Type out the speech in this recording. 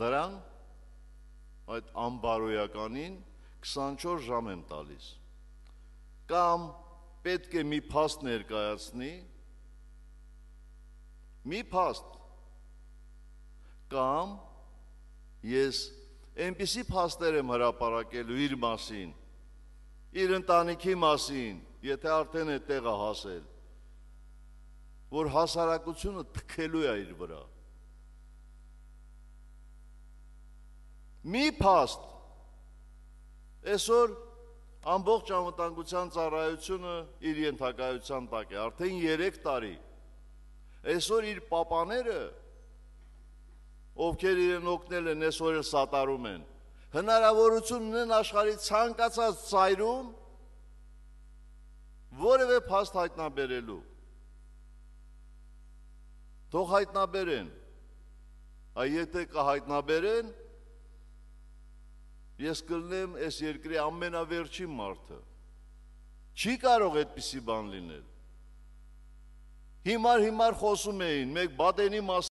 դրան այդ անբարոյականին 24 ժամ եմ տալիս կամ պետք է մի փաստ ներկայացնի մի փաստ կամ ես այնպիսի փաստեր եմ հրապարակելու իր մասին իր ընտանիքի մասին եթե արդեն է տեղը հասել որ հասարակությունը թքելու է իր վրա Մի փաստ։ Այսօր ամբողջ անվտանգության ծառայությունը իր ենթակայության տակ է արդեն 3 տարի։ Այսօր իր papaները, ովքեր իրեն օգնել են, այսօր էլ սատարում են։ Հնարավորություն ունեն աշխարհի ցանկացած ծայրում որևէ փաստ հայտնաբերելու։ Թող հայտնաբերեն։ Այ եթե կհայտնաբերեն, ես կլնեմ այս երկրի ամենավերջի մարդը։ Չի կարող այդպիսի բան լինել։ Հիմար-հիմար խոսում էին, մեկ բադենի մաս